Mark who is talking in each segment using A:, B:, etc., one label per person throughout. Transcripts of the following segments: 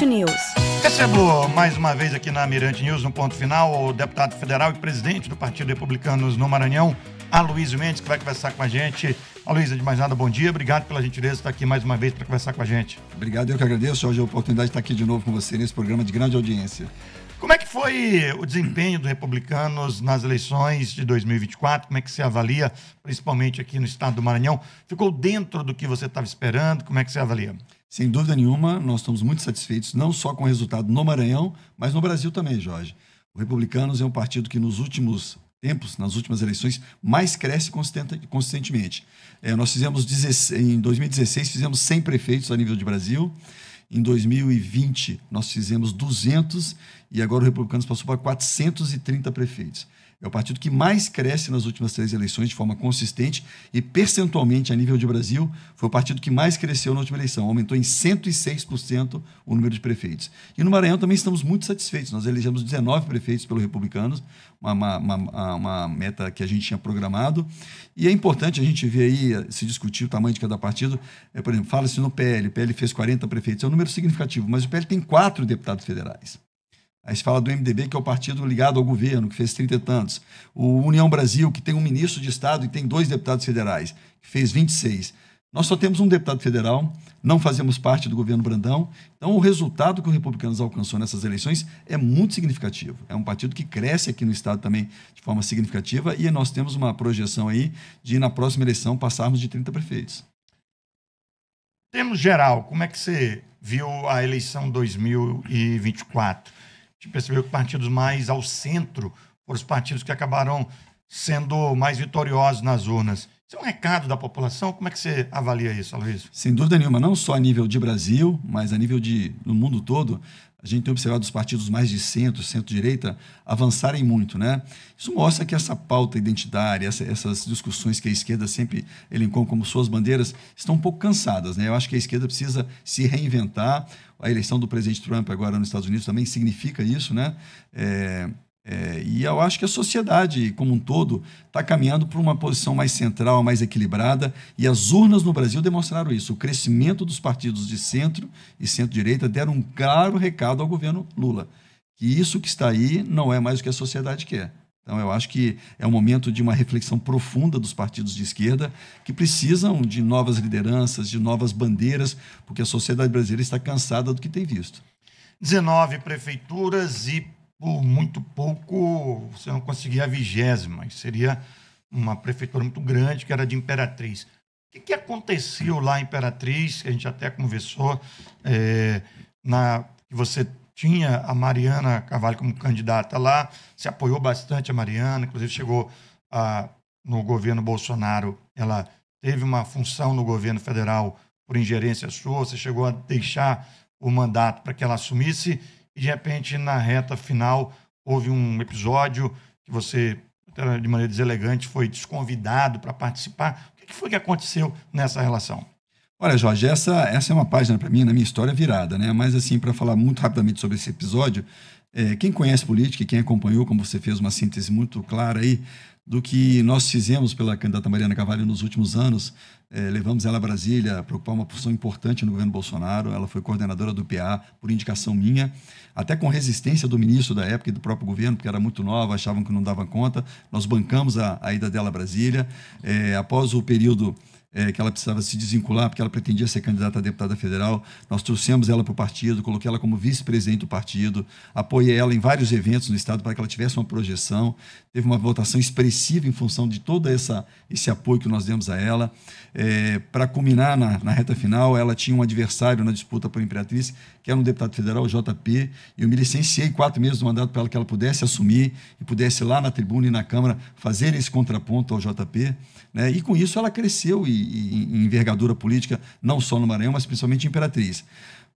A: Mirante News. Recebo mais uma vez aqui na Mirante News, no ponto final, o deputado federal e presidente do Partido Republicanos no Maranhão, Aloysio Mendes, que vai conversar com a gente. Aloysio, de mais nada, bom dia. Obrigado pela gentileza de estar aqui mais uma vez para conversar com a gente. Obrigado, eu que agradeço hoje
B: é a oportunidade de estar aqui de novo com você nesse programa de grande audiência.
A: Como é que foi o desempenho dos republicanos nas eleições de 2024? Como é que você avalia, principalmente aqui no estado do Maranhão?
B: Ficou dentro do que você estava esperando? Como é que você avalia? Sem dúvida nenhuma, nós estamos muito satisfeitos, não só com o resultado no Maranhão, mas no Brasil também, Jorge. O Republicanos é um partido que nos últimos tempos, nas últimas eleições, mais cresce consistentemente. É, nós fizemos, em 2016, fizemos 100 prefeitos a nível de Brasil. Em 2020, nós fizemos 200 e agora o Republicanos passou para 430 prefeitos. É o partido que mais cresce nas últimas três eleições de forma consistente e percentualmente a nível de Brasil foi o partido que mais cresceu na última eleição, aumentou em 106% o número de prefeitos. E no Maranhão também estamos muito satisfeitos. Nós elegemos 19 prefeitos pelos republicanos, uma, uma, uma, uma meta que a gente tinha programado. E é importante a gente ver aí, se discutir o tamanho de cada partido. É, por exemplo, fala-se no PL, o PL fez 40 prefeitos, é um número significativo, mas o PL tem quatro deputados federais. Aí se fala do MDB, que é o partido ligado ao governo, que fez trinta e tantos. O União Brasil, que tem um ministro de Estado e tem dois deputados federais, que fez 26. Nós só temos um deputado federal, não fazemos parte do governo Brandão. Então, o resultado que o Republicanos alcançou nessas eleições é muito significativo. É um partido que cresce aqui no Estado também de forma significativa e nós temos uma projeção aí de, na próxima eleição, passarmos de 30 prefeitos. Temos geral, como é que você viu a eleição
A: 2024? A gente percebeu que partidos mais ao centro foram os partidos que acabaram sendo mais vitoriosos nas urnas. Isso é um recado da população? Como é que você avalia isso, Luiz?
B: Sem dúvida nenhuma, não só a nível de Brasil, mas a nível de, do mundo todo, a gente tem observado os partidos mais de centro, centro-direita, avançarem muito. Né? Isso mostra que essa pauta identitária, essa, essas discussões que a esquerda sempre elencou como suas bandeiras, estão um pouco cansadas. Né? Eu acho que a esquerda precisa se reinventar. A eleição do presidente Trump agora nos Estados Unidos também significa isso. Né? É, é, e eu acho que a sociedade como um todo está caminhando para uma posição mais central, mais equilibrada, e as urnas no Brasil demonstraram isso. O crescimento dos partidos de centro e centro-direita deram um claro recado ao governo Lula, que isso que está aí não é mais o que a sociedade quer. Então, eu acho que é um momento de uma reflexão profunda dos partidos de esquerda, que precisam de novas lideranças, de novas bandeiras, porque a sociedade brasileira está cansada do que tem visto. 19 prefeituras e por muito pouco você não conseguia
A: a vigésima, seria uma prefeitura muito grande, que era de Imperatriz. O que, que aconteceu lá em Imperatriz, que a gente até conversou, é, na, que você tinha a Mariana Carvalho como candidata lá, se apoiou bastante a Mariana, inclusive chegou a, no governo Bolsonaro, ela teve uma função no governo federal por ingerência sua, você chegou a deixar o mandato para que ela assumisse de repente na reta final houve um episódio que você, de maneira deselegante, foi desconvidado para participar. O que foi que aconteceu
B: nessa relação? Olha, Jorge, essa, essa é uma página para mim, na minha história, virada, né? Mas, assim, para falar muito rapidamente sobre esse episódio, é, quem conhece política, quem acompanhou, como você fez uma síntese muito clara aí, do que nós fizemos pela candidata Mariana Cavalho nos últimos anos. É, levamos ela a Brasília a ocupar uma posição importante no governo Bolsonaro. Ela foi coordenadora do PA por indicação minha, até com resistência do ministro da época e do próprio governo, porque era muito nova, achavam que não davam conta. Nós bancamos a, a ida dela a Brasília. É, após o período é, que ela precisava se desvincular, porque ela pretendia ser candidata a deputada federal. Nós trouxemos ela para o partido, coloquei ela como vice-presidente do partido, apoiei ela em vários eventos no Estado para que ela tivesse uma projeção. Teve uma votação expressiva em função de todo essa, esse apoio que nós demos a ela. É, para culminar na, na reta final, ela tinha um adversário na disputa por Imperatriz, que era um deputado federal, o JP. Eu me licenciei quatro meses do mandato para ela que ela pudesse assumir e pudesse lá na tribuna e na Câmara fazer esse contraponto ao JP. Né? E com isso ela cresceu e, e, em envergadura política, não só no Maranhão, mas principalmente em Imperatriz.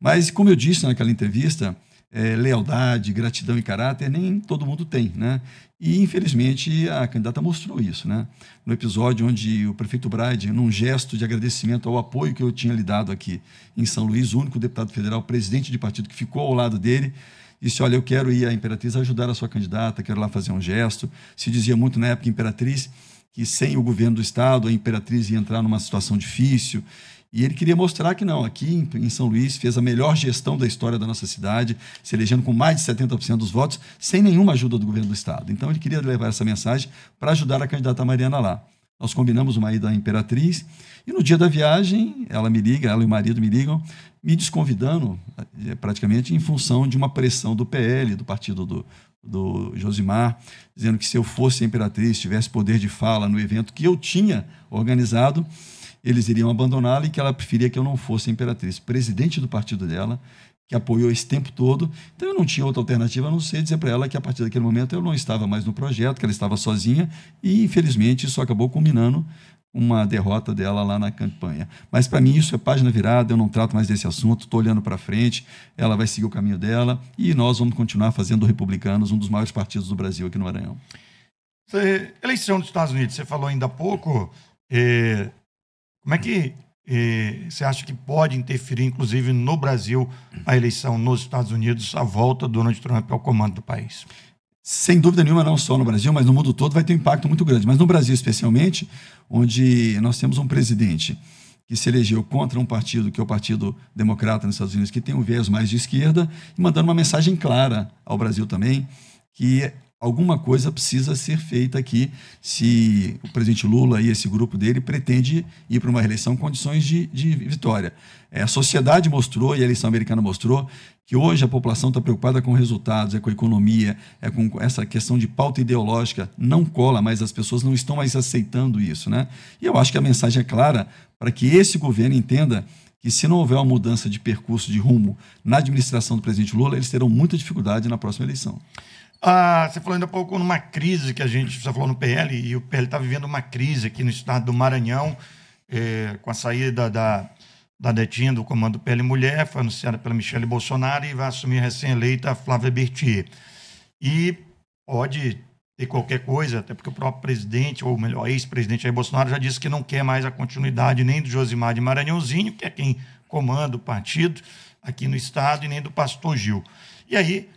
B: Mas, como eu disse naquela entrevista, é, lealdade, gratidão e caráter, nem todo mundo tem. Né? E, infelizmente, a candidata mostrou isso. Né? No episódio onde o prefeito Braide, num gesto de agradecimento ao apoio que eu tinha lhe dado aqui em São Luís, o único deputado federal, presidente de partido que ficou ao lado dele, disse: Olha, eu quero ir à Imperatriz ajudar a sua candidata, quero lá fazer um gesto. Se dizia muito na época, Imperatriz, que sem o governo do Estado, a Imperatriz ia entrar numa situação difícil e ele queria mostrar que não, aqui em São Luís fez a melhor gestão da história da nossa cidade, se elegendo com mais de 70% dos votos, sem nenhuma ajuda do governo do Estado. Então ele queria levar essa mensagem para ajudar a candidata Mariana lá. Nós combinamos uma ida à Imperatriz e no dia da viagem ela me liga, ela e o marido me ligam, me desconvidando eh, praticamente em função de uma pressão do PL, do partido do, do Josimar, dizendo que se eu fosse a Imperatriz, tivesse poder de fala no evento que eu tinha organizado, eles iriam abandoná-la e que ela preferia que eu não fosse imperatriz. Presidente do partido dela, que apoiou esse tempo todo. Então eu não tinha outra alternativa a não ser dizer para ela que a partir daquele momento eu não estava mais no projeto, que ela estava sozinha e infelizmente isso acabou culminando uma derrota dela lá na campanha. Mas para mim isso é página virada, eu não trato mais desse assunto, estou olhando para frente, ela vai seguir o caminho dela e nós vamos continuar fazendo Republicanos um dos maiores partidos do Brasil aqui no Maranhão.
A: Você, eleição dos Estados Unidos, você falou ainda há pouco, eh, como é que eh, você acha que pode interferir, inclusive no Brasil, a eleição nos
B: Estados Unidos, a volta do Donald Trump ao comando do país? Sem dúvida nenhuma, não só no Brasil, mas no mundo todo vai ter um impacto muito grande. Mas no Brasil, especialmente, onde nós temos um presidente que se elegeu contra um partido, que é o Partido Democrata nos Estados Unidos, que tem um viés mais de esquerda, e mandando uma mensagem clara ao Brasil também, que alguma coisa precisa ser feita aqui se o presidente Lula e esse grupo dele pretende ir para uma reeleição em condições de, de vitória. É, a sociedade mostrou, e a eleição americana mostrou, que hoje a população está preocupada com resultados, é com a economia, é com essa questão de pauta ideológica. Não cola mais, as pessoas não estão mais aceitando isso. Né? E eu acho que a mensagem é clara para que esse governo entenda que se não houver uma mudança de percurso, de rumo na administração do presidente Lula, eles terão muita dificuldade na próxima eleição. Ah, você falou ainda há pouco numa crise que a
A: gente, você falou no PL, e o PL está vivendo uma crise aqui no estado do Maranhão, é, com a saída da, da Detinha do comando PL Mulher, foi anunciada pela Michele Bolsonaro e vai assumir a recém-eleita Flávia Bertier. E pode ter qualquer coisa, até porque o próprio presidente, ou melhor, ex-presidente Jair Bolsonaro já disse que não quer mais a continuidade nem do Josimar de Maranhãozinho, que é quem comanda o partido aqui no estado, e nem do pastor Gil. E aí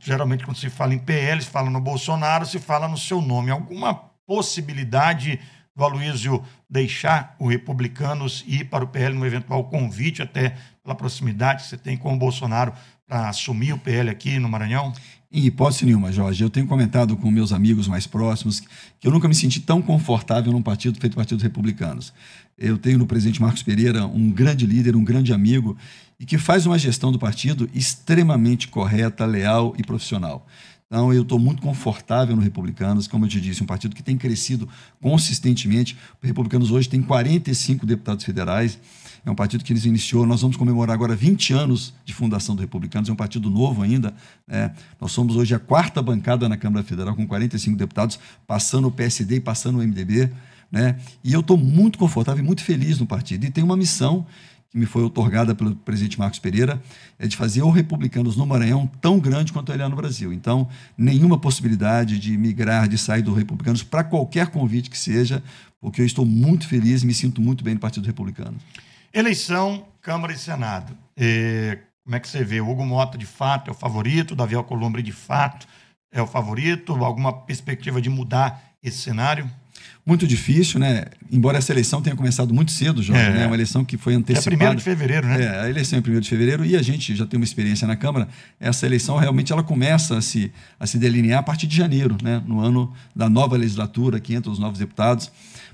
A: geralmente quando se fala em PL, se fala no Bolsonaro, se fala no seu nome. Alguma possibilidade do Aloysio deixar o Republicanos e ir para o PL num eventual convite, até pela proximidade que você tem com o Bolsonaro
B: para assumir o PL aqui no Maranhão? Em hipótese nenhuma, Jorge. Eu tenho comentado com meus amigos mais próximos que eu nunca me senti tão confortável num partido feito Partido Republicanos. Eu tenho no presidente Marcos Pereira um grande líder, um grande amigo, e que faz uma gestão do partido extremamente correta, leal e profissional. Então, eu estou muito confortável no Republicanos, como eu te disse, um partido que tem crescido consistentemente. O Republicanos hoje tem 45 deputados federais. É um partido que eles iniciou. Nós vamos comemorar agora 20 anos de fundação do Republicanos. É um partido novo ainda. Né? Nós somos hoje a quarta bancada na Câmara Federal, com 45 deputados, passando o PSD e passando o MDB. Né? E eu estou muito confortável e muito feliz no partido. E tem uma missão que me foi otorgada pelo presidente Marcos Pereira, é de fazer o Republicanos no Maranhão tão grande quanto ele é no Brasil. Então, nenhuma possibilidade de migrar, de sair do Republicanos para qualquer convite que seja, porque eu estou muito feliz e me sinto muito bem no Partido Republicano.
A: Eleição, Câmara e Senado. E, é, como é que você vê? O Hugo Mota, de fato, é o favorito, Davi Alcolumbre, de fato, é o favorito. Alguma perspectiva de
B: mudar esse cenário? muito difícil, né? Embora essa eleição tenha começado muito cedo, Jorge, é. né? Uma eleição que foi é antecipada. É 1 de fevereiro, né? É, a eleição é 1 de fevereiro e a gente já tem uma experiência na Câmara. Essa eleição realmente ela começa a se, a se delinear a partir de janeiro, né? No ano da nova legislatura, que entra os novos deputados.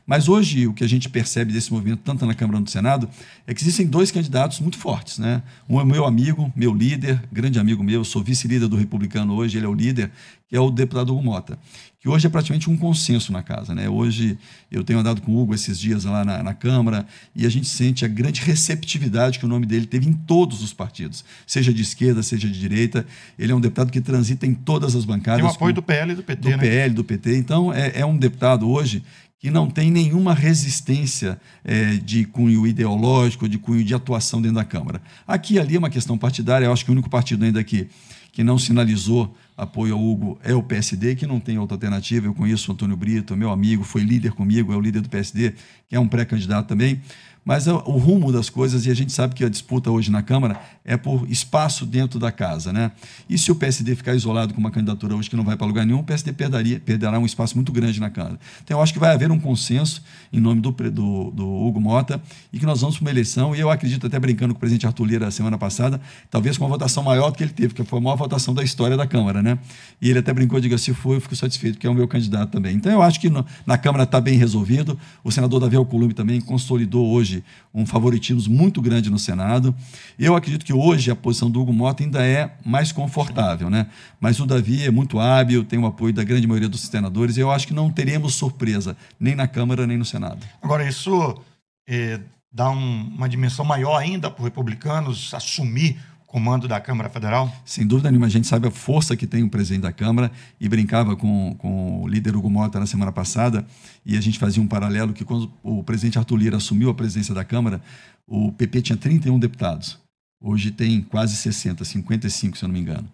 B: Mas hoje o que a gente percebe desse movimento, tanto na Câmara quanto no Senado, é que existem dois candidatos muito fortes, né? Um é meu amigo, meu líder, grande amigo meu, sou vice-líder do Republicano hoje, ele é o líder que é o deputado Hugo Mota, que hoje é praticamente um consenso na casa. Né? Hoje eu tenho andado com o Hugo esses dias lá na, na, Câmara e a gente sente a grande receptividade que o nome dele teve em todos os partidos, seja de esquerda, seja de direita. Ele é um deputado que transita em todas as bancadas. Tem o apoio com, do PL e do PT. Do né? PL, do PT. Então é, é um deputado hoje que não tem nenhuma resistência é, de cunho ideológico, de cunho de atuação dentro da Câmara. Aqui ali é uma questão partidária, eu acho que o único partido ainda que, que não sinalizou apoio ao Hugo é o PSD, que não tem outra alternativa. Eu conheço o Antônio Brito, meu amigo, foi líder comigo, é o líder do PSD, que é um pré-candidato também. Mas o, rumo das coisas, e a gente sabe que a disputa hoje na Câmara é por espaço dentro da casa. Né? E se o PSD ficar isolado com uma candidatura hoje que não vai para lugar nenhum, o PSD perderia perderá um espaço muito grande na Câmara. Então, eu acho que vai haver um consenso em nome do, do, do Hugo Mota e que nós vamos para uma eleição, e eu acredito, até brincando com o presidente Arthur Lira semana passada, talvez com uma votação maior do que ele teve, que foi a maior votação da história da Câmara. Né? E ele até brincou, diga, se foi, eu fico satisfeito, que é o meu candidato também. Então, eu acho que no, na Câmara está bem resolvido. O senador Davi Alcolumbre também consolidou hoje hoje um favoritismo muito grande no Senado. Eu acredito que hoje a posição do Hugo Mota ainda é mais confortável, né? Mas o Davi é muito hábil, tem o apoio da grande maioria dos senadores, e eu acho que não teremos surpresa, nem na Câmara, nem no Senado. Agora, isso eh, dá um, uma dimensão maior ainda para os republicanos assumir comando da Câmara Federal? Sem dúvida nenhuma, a gente sabe a força que tem o presidente da Câmara e brincava com, com o líder Hugo Mota na semana passada e a gente fazia um paralelo que quando o presidente Arthur Lira assumiu a presidência da Câmara, o PP tinha 31 deputados. Hoje tem quase 60, 55, se eu não me engano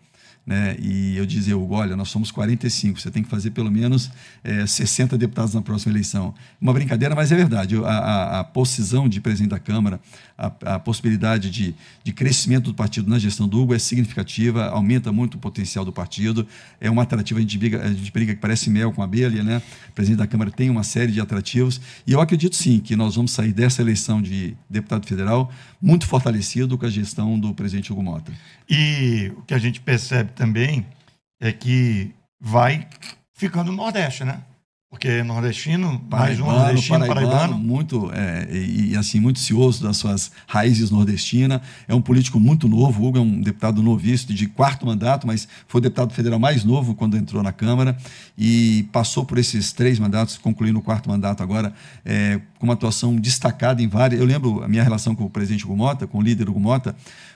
B: né, e eu dizer, Hugo, olha, nós somos 45, você tem que fazer pelo menos é, eh, 60 deputados na próxima eleição. Uma brincadeira, mas é verdade. A, a, a posição de presidente da Câmara, a, a possibilidade de, de crescimento do partido na gestão do Hugo é significativa, aumenta muito o potencial do partido, é uma atrativa, a gente briga, a gente briga que parece mel com abelha, né? O presidente da Câmara tem uma série de atrativos, e eu acredito sim que nós vamos sair dessa eleição de deputado federal muito fortalecido com a gestão do presidente Hugo Mota. E o que a gente percebe também é que vai ficando o Nordeste,
A: né? porque é nordestino, paraibano, mais um nordestino, paraibano, paraibano.
B: muito é, e, assim muito cioso das suas raízes nordestinas. É um político muito novo, o Hugo é um deputado novíssimo de quarto mandato, mas foi o deputado federal mais novo quando entrou na Câmara e passou por esses três mandatos, concluindo o quarto mandato agora, é, com uma atuação destacada em várias. Eu lembro a minha relação com o presidente Gumota, com o líder Gumota,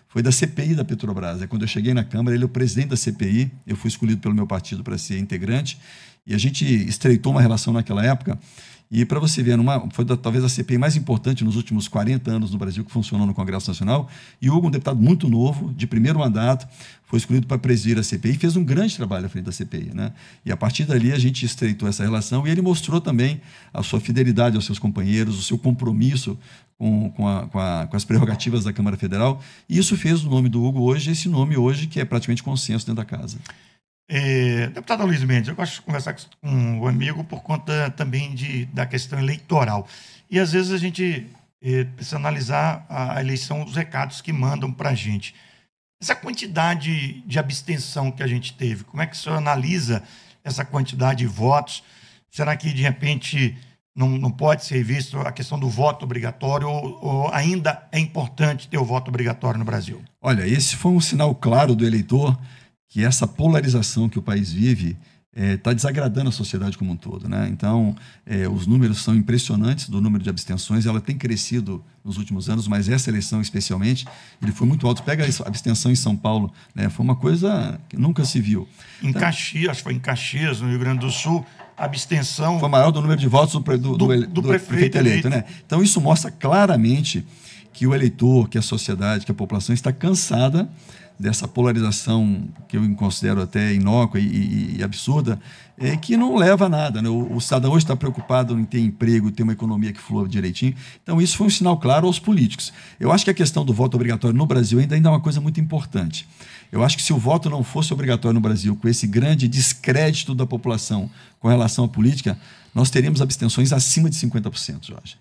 B: foi da CPI da Petrobras. É quando eu cheguei na Câmara, ele é o presidente da CPI, eu fui escolhido pelo meu partido para ser integrante e a gente estreitou uma relação naquela época. E para você ver, numa, foi talvez a CPI mais importante nos últimos 40 anos no Brasil que funcionou no Congresso Nacional. E Hugo, um deputado muito novo, de primeiro mandato, foi escolhido para presidir a CPI, fez um grande trabalho à frente da CPI. Né? E a partir dali a gente estreitou essa relação e ele mostrou também a sua fidelidade aos seus companheiros, o seu compromisso com, com, a, com, a, com as prerrogativas da Câmara Federal. E isso fez o nome do Hugo hoje, esse nome hoje que é praticamente consenso dentro da casa. É, deputado Luiz Mendes, eu gosto de conversar
A: com o um amigo por conta também de, da questão eleitoral. E às vezes a gente é, precisa analisar a, eleição, os recados que mandam para a gente. Essa quantidade de abstenção que a gente teve, como é que o senhor analisa essa quantidade de votos? Será que, de repente, não, não pode ser visto a questão do voto obrigatório ou, ou, ainda é importante ter o voto obrigatório no Brasil?
B: Olha, esse foi um sinal claro do eleitor que essa polarização que o país vive está é, tá desagradando a sociedade como um todo. Né? Então, é, os números são impressionantes do número de abstenções, ela tem crescido nos últimos anos, mas essa eleição especialmente, ele foi muito alto. Pega a abstenção em São Paulo, né? foi uma coisa que nunca se viu. Em então, Caxias, foi em Caxias, no Rio Grande do Sul, a abstenção... Foi maior do número de votos do, do, do, do, do prefeito, prefeito eleito, eleito. Né? Então, isso mostra claramente que o eleitor, que a sociedade, que a população está cansada dessa polarização que eu considero até inócua e, e, e absurda, é que não leva a nada. Né? O, o cidadão hoje está preocupado em ter emprego, ter uma economia que flua direitinho. Então, isso foi um sinal claro aos políticos. Eu acho que a questão do voto obrigatório no Brasil ainda, ainda é uma coisa muito importante. Eu acho que se o voto não fosse obrigatório no Brasil, com esse grande descrédito da população com relação à política, nós teríamos abstenções acima de 50%, Jorge.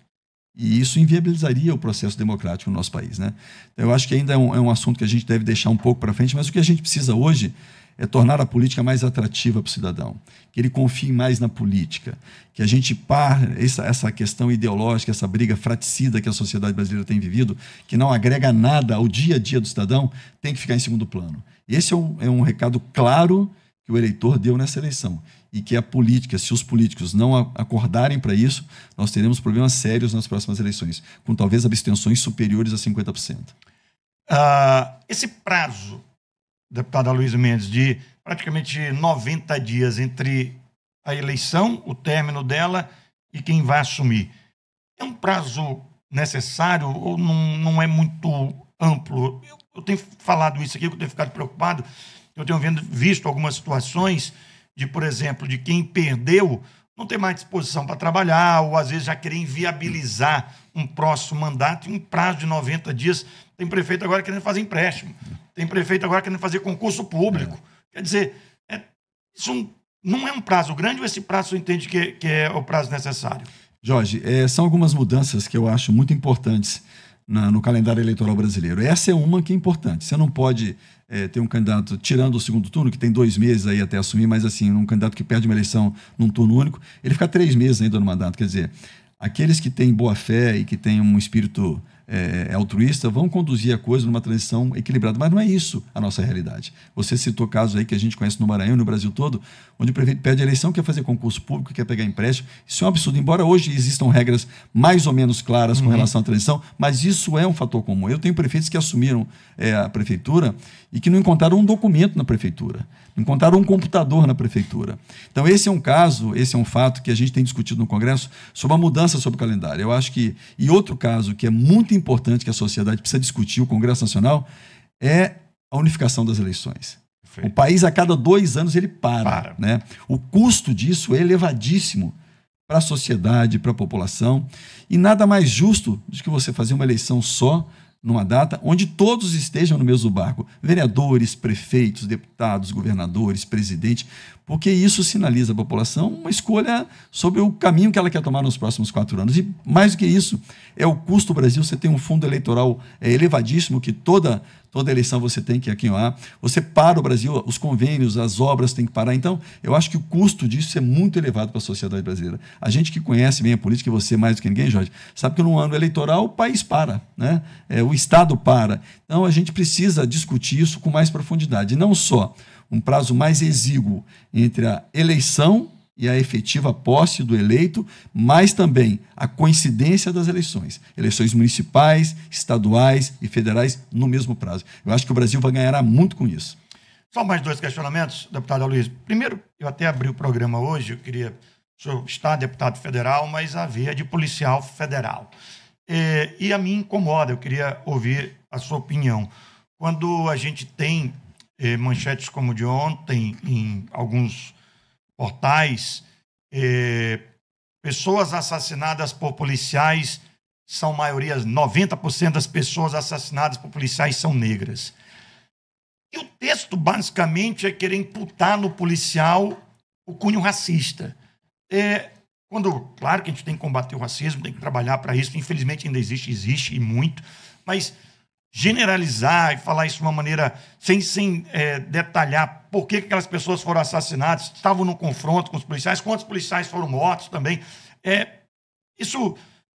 B: E isso inviabilizaria o processo democrático no nosso país. Né? Então, eu acho que ainda é um, é um assunto que a gente deve deixar um pouco para frente, mas o que a gente precisa hoje é tornar a política mais atrativa para o cidadão, que ele confie mais na política, que a gente par essa, essa questão ideológica, essa briga fraticida que a sociedade brasileira tem vivido, que não agrega nada ao dia a dia do cidadão, tem que ficar em segundo plano. Esse é um, é um recado claro que o eleitor deu nessa eleição e que a política, se os políticos não acordarem para isso, nós teremos problemas sérios nas próximas eleições, com talvez abstenções superiores a 50%. Uh,
A: ah, esse prazo, deputada Luiz Mendes, de praticamente 90 dias entre a eleição, o término dela e quem vai assumir, é um prazo necessário ou não, não é muito amplo? Eu, eu tenho falado isso aqui, eu tenho ficado preocupado, eu tenho vendo, visto algumas situações de, por exemplo, de quem perdeu, não ter mais disposição para trabalhar, ou às vezes já querer inviabilizar um próximo mandato em um prazo de 90 dias. Tem prefeito agora querendo fazer empréstimo, tem prefeito agora querendo fazer concurso público. É. Quer dizer, é, isso não é um prazo grande ou esse prazo você entende que, é, que é o prazo necessário?
B: Jorge, é, são algumas mudanças que eu acho muito importantes na, no calendário eleitoral brasileiro. Essa é uma que é importante. Você não pode é, ter um candidato, tirando o segundo turno, que tem dois meses aí até assumir, mas assim, um candidato que perde uma eleição num turno único, ele fica três meses ainda no mandato. Quer dizer, aqueles que têm boa fé e que têm um espírito é, é, altruísta vão conduzir a coisa numa transição equilibrada. Mas não é isso a nossa realidade. Você citou casos aí que a gente conhece no Maranhão e no Brasil todo, onde o prefeito pede a eleição, quer fazer concurso público, quer pegar empréstimo. Isso é um absurdo. Embora hoje existam regras mais ou menos claras com uhum. relação à transição, mas isso é um fator comum. Eu tenho prefeitos que assumiram é, a prefeitura e que não encontraram um documento na prefeitura. Encontraram um computador na prefeitura. Então, esse é um caso, esse é um fato que a gente tem discutido no Congresso sobre a mudança sobre o calendário. Eu acho que. E outro caso que é muito importante que a sociedade precisa discutir, o Congresso Nacional, é a unificação das eleições. Perfeito. O país, a cada dois anos, ele para. para. Né? O custo disso é elevadíssimo para a sociedade, para a população. E nada mais justo do que você fazer uma eleição só numa data onde todos estejam no mesmo barco: vereadores, prefeitos, deputados, governadores, presidente, porque isso sinaliza à população uma escolha sobre o caminho que ela quer tomar nos próximos quatro anos. E mais do que isso, é o custo do Brasil. Você tem um fundo eleitoral é, elevadíssimo que toda toda eleição você tem que aquinhoar. Você para o Brasil, os convênios, as obras têm que parar. Então, eu acho que o custo disso é muito elevado para a sociedade brasileira. A gente que conhece bem a política, e você mais do que ninguém, Jorge, sabe que num ano eleitoral o país para, né? É, o Estado para. Então, a gente precisa discutir isso com mais profundidade. E não só um prazo mais exíguo entre a eleição e a efetiva posse do eleito, mas também a coincidência das eleições, eleições municipais, estaduais e federais no mesmo prazo. Eu acho que o Brasil vai ganhar muito com isso.
A: Só mais dois questionamentos, deputado Luiz. Primeiro, eu até abri o programa hoje, eu queria. O senhor está deputado federal, mas a veia de policial federal. É, e a mim incomoda, eu queria ouvir a sua opinião. Quando a gente tem é, manchetes como de ontem, em alguns portais, eh, pessoas assassinadas por policiais são maiorias, 90% das pessoas assassinadas por policiais são negras. E o texto basicamente é querer imputar no policial o cunho racista. É, quando, claro que a gente tem que combater o racismo, tem que trabalhar para isso, infelizmente ainda existe, existe e muito, mas generalizar e falar isso de uma maneira sem, sem é, detalhar por que, que aquelas pessoas foram assassinadas, estavam no confronto com os policiais, quantos policiais foram mortos também. É, isso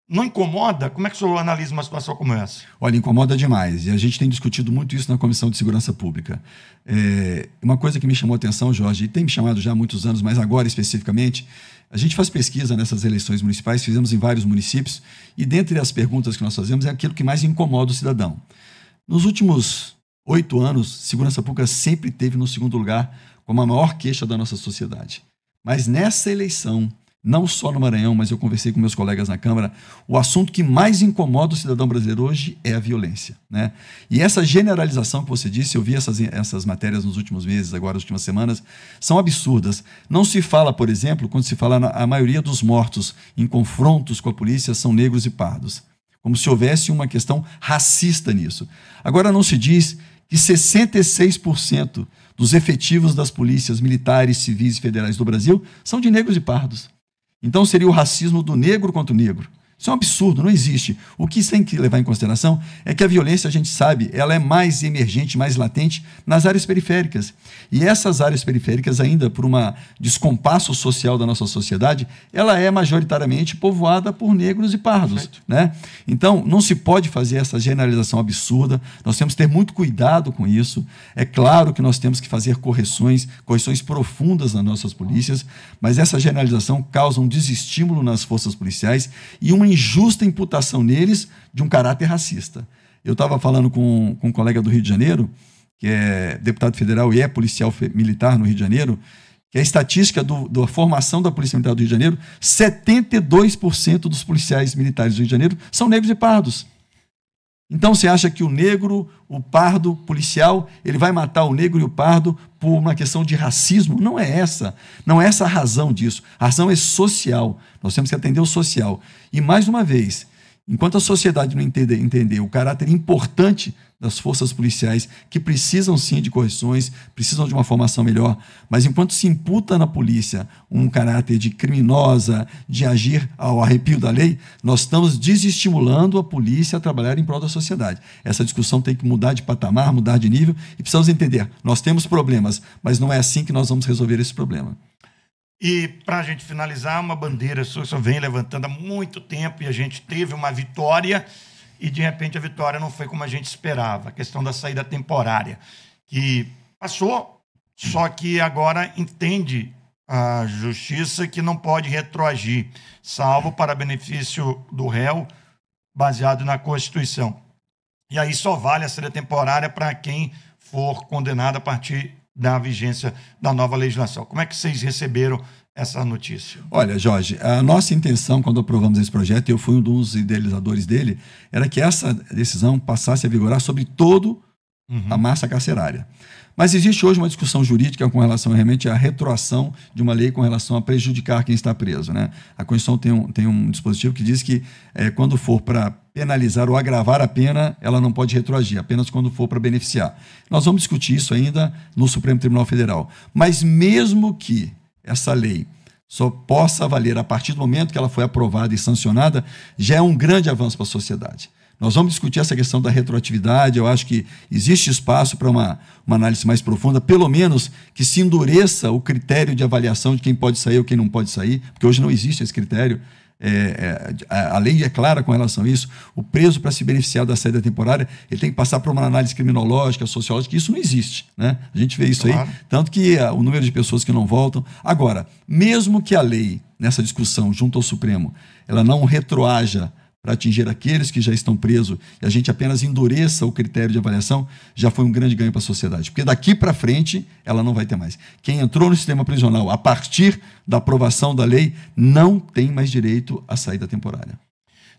A: não incomoda? Como é que o senhor analisa uma
B: situação como essa? Olha, incomoda demais. E a gente tem discutido muito isso na Comissão de Segurança Pública. É, uma coisa que me chamou a atenção, Jorge, e tem me chamado já há muitos anos, mas agora especificamente, a gente faz pesquisa nessas eleições municipais, fizemos em vários municípios, e dentre as perguntas que nós fazemos é aquilo que mais incomoda o cidadão. Nos últimos oito anos, segurança pública sempre teve no segundo lugar como a maior queixa da nossa sociedade. Mas nessa eleição, não só no Maranhão, mas eu conversei com meus colegas na Câmara, o assunto que mais incomoda o cidadão brasileiro hoje é a violência. Né? E essa generalização que você disse, eu vi essas, essas matérias nos últimos meses, agora, nas últimas semanas, são absurdas. Não se fala, por exemplo, quando se fala na, a maioria dos mortos em confrontos com a polícia são negros e pardos. Como se houvesse uma questão racista nisso. Agora, não se diz que 66% dos efetivos das polícias militares, civis e federais do Brasil são de negros e pardos. Então seria o racismo do negro contra o negro. Isso é um absurdo, não existe. O que tem que levar em consideração é que a violência, a gente sabe, ela é mais emergente, mais latente nas áreas periféricas. E essas áreas periféricas, ainda por um descompasso social da nossa sociedade, ela é majoritariamente povoada por negros e pardos. Né? Então, não se pode fazer essa generalização absurda, nós temos que ter muito cuidado com isso. É claro que nós temos que fazer correções, correções profundas nas nossas polícias, mas essa generalização causa um desestímulo nas forças policiais e uma injusta imputação neles de um caráter racista. Eu estava falando com, com um colega do Rio de Janeiro, que é deputado federal e é policial militar no Rio de Janeiro, que é a estatística do, da formação da Polícia Militar do Rio de Janeiro, 72% dos policiais militares do Rio de Janeiro são negros e pardos. Então você acha que o negro, o pardo policial, ele vai matar o negro e o pardo por uma questão de racismo? Não é essa. Não é essa a razão disso. A razão é social. Nós temos que atender o social. E mais uma vez, Enquanto a sociedade não entender, entender o caráter importante das forças policiais, que precisam sim de correções, precisam de uma formação melhor, mas enquanto se imputa na polícia um caráter de criminosa, de agir ao arrepio da lei, nós estamos desestimulando a polícia a trabalhar em prol da sociedade. Essa discussão tem que mudar de patamar, mudar de nível, e precisamos entender: nós temos problemas, mas não é assim que nós vamos resolver esse problema.
A: E, para a gente finalizar, uma bandeira só, só vem levantando há muito tempo e a gente teve uma vitória e, de repente, a vitória não foi como a gente esperava. A questão da saída temporária, que passou, só que agora entende a justiça que não pode retroagir, salvo para benefício do réu, baseado na Constituição. E aí só vale a saída temporária para quem for condenado a partir da vigência da nova legislação. Como é que vocês receberam essa notícia?
B: Olha, Jorge, a nossa intenção quando aprovamos esse projeto, eu fui um dos idealizadores dele, era que essa decisão passasse a vigorar sobre todo o uhum. a massa carcerária. Mas existe hoje uma discussão jurídica com relação realmente à retroação de uma lei com relação a prejudicar quem está preso. Né? A Constituição tem um, tem um dispositivo que diz que é, quando for para penalizar ou agravar a pena, ela não pode retroagir, apenas quando for para beneficiar. Nós vamos discutir isso ainda no Supremo Tribunal Federal. Mas mesmo que essa lei só possa valer a partir do momento que ela foi aprovada e sancionada, já é um grande avanço para a sociedade. Nós vamos discutir essa questão da retroatividade. Eu acho que existe espaço para uma, uma análise mais profunda, pelo menos que se endureça o critério de avaliação de quem pode sair ou quem não pode sair, porque hoje não existe esse critério. É, é, a lei é clara com relação a isso. O preso, para se beneficiar da saída temporária, ele tem que passar por uma análise criminológica, sociológica, isso não existe. Né? A gente vê isso claro. aí. Tanto que a, ah, o número de pessoas que não voltam. Agora, mesmo que a lei, nessa discussão junto ao Supremo, ela não retroaja para atingir aqueles que já estão presos e a gente apenas endureça o critério de avaliação, já foi um grande ganho para a sociedade. Porque daqui para frente ela não vai ter mais. Quem entrou no sistema prisional a partir da aprovação da lei não tem mais direito à saída temporária.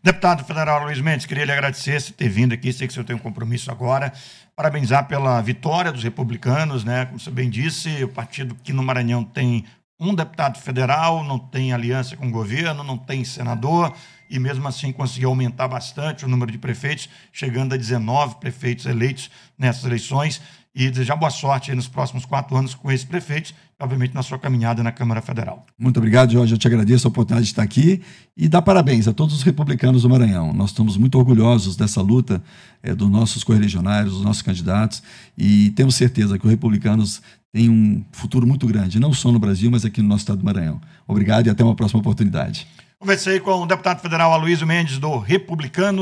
B: Deputado Federal Luiz Mendes, queria lhe agradecer
A: por ter vindo aqui. Sei que o senhor tem um compromisso agora. Parabenizar pela vitória dos republicanos, né? Como você bem disse, o partido que no Maranhão tem um deputado federal, não tem aliança com o governo, não tem senador e mesmo assim conseguiu aumentar bastante o número de prefeitos, chegando a 19 prefeitos eleitos nessas eleições. E desejar boa sorte nos próximos quatro anos com esses prefeitos, obviamente na sua caminhada na Câmara Federal.
B: Muito obrigado, Jorge. Eu te agradeço a oportunidade de estar aqui e dar parabéns a todos os republicanos do Maranhão. Nós estamos muito orgulhosos dessa luta é, dos nossos correligionários, dos nossos candidatos e temos certeza que os republicanos têm um futuro muito grande, não só no Brasil, mas aqui no nosso estado do Maranhão. Obrigado e até uma próxima oportunidade.
A: Conversei com o deputado federal Aloysio Mendes, do Republicanos.